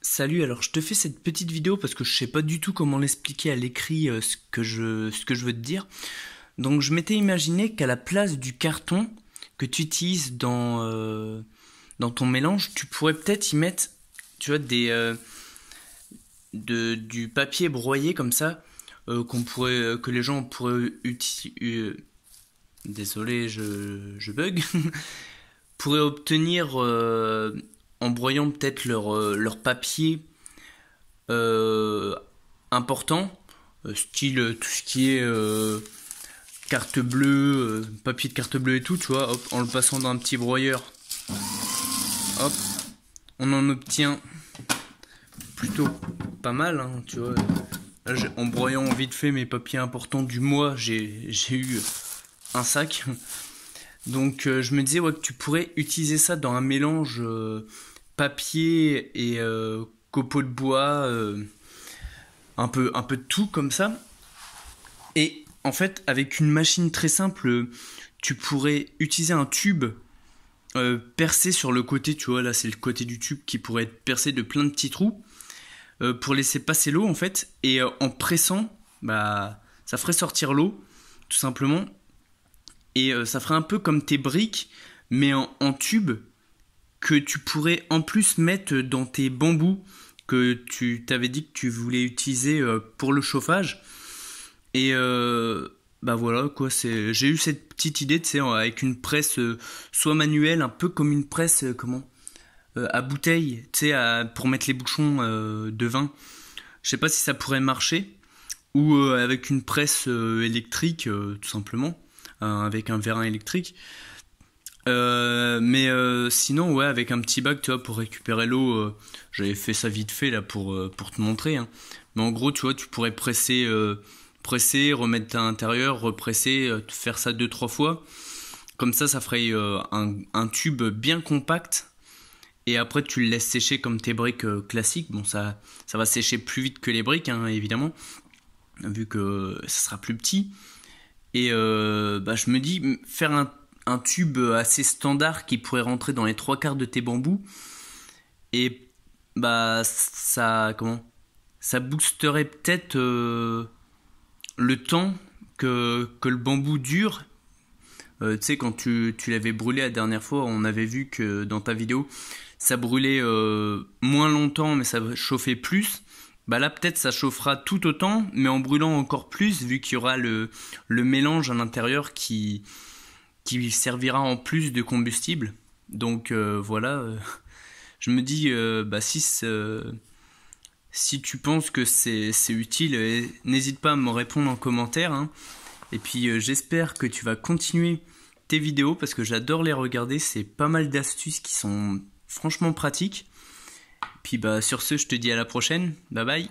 Salut, alors je te fais cette petite vidéo parce que je sais pas du tout comment l'expliquer à l'écrit euh, ce, que je, ce que je veux te dire. Donc je m'étais imaginé qu'à la place du carton que tu utilises dans, euh, dans ton mélange, tu pourrais peut-être y mettre, tu vois, des, euh, du papier broyé comme ça, qu'on pourrait, que les gens pourraient utiliser. désolé, je, je bug. pourraient obtenir en broyant peut-être leur, euh, leur papier euh, important, euh, style tout ce qui est carte bleue, papier de carte bleue et tout, tu vois, hop, en le passant dans un petit broyeur. on en obtient plutôt pas mal, hein, tu vois. en broyant vite fait mes papiers importants du mois, j'ai eu un sac. Donc euh, je me disais que tu pourrais utiliser ça dans un mélange euh, papier et euh, copeaux de bois, un, peu, un peu de tout comme ça. Et en fait, avec une machine très simple, tu pourrais utiliser un tube percé sur le côté, tu vois, là c'est le côté du tube qui pourrait être percé de plein de petits trous pour laisser passer l'eau en fait. Et en pressant, bah, ça ferait sortir l'eau, tout simplement. Et euh, ça ferait un peu comme tes briques, mais en, tube, que tu pourrais en plus mettre dans tes bambous que tu t'avais dit que tu voulais utiliser euh, pour le chauffage. Et euh, bah voilà quoi, c'est j'ai eu cette petite idée, tu sais, avec une presse soit manuelle, un peu comme une presse comment à bouteille, tu sais, pour mettre les bouchons de vin. Je sais pas si ça pourrait marcher ou avec une presse électrique tout simplement avec un vérin électrique. Euh, mais euh, sinon, ouais, avec un petit bac, tu vois, pour récupérer l'eau, euh, j'avais fait ça vite fait là pour, euh, pour te montrer. Hein. Mais en gros, tu vois, tu pourrais presser, presser, remettre à l'intérieur, represser, faire ça deux trois fois. Comme ça, ça ferait un, tube bien compact. Et après, tu le laisses sécher comme tes briques classiques. Bon, ça, ça va sécher plus vite que les briques, hein, évidemment, vu que ça sera plus petit. Et bah, je me dis, faire un, tube assez standard qui pourrait rentrer dans les trois quarts de tes bambous, et bah, ça. Comment Ça boosterait peut-être euh, le temps que, le bambou dure. Euh, tu sais, quand tu, l'avais brûlé la dernière fois, on avait vu que dans ta vidéo, ça brûlait euh, moins longtemps, mais ça chauffait plus. Bah là, peut-être ça chauffera tout autant, mais en brûlant encore plus, vu qu'il y aura le, le mélange à l'intérieur qui, qui servira en plus de combustible. Donc euh, voilà, euh, je me dis, euh, bah, si, si tu penses que c'est utile, n'hésite pas à me répondre en commentaire. Hein. Et puis j'espère que tu vas continuer tes vidéos parce que j'adore les regarder, c'est pas mal d'astuces qui sont franchement pratiques. Puis bah sur ce, je te dis à la prochaine. Bye bye.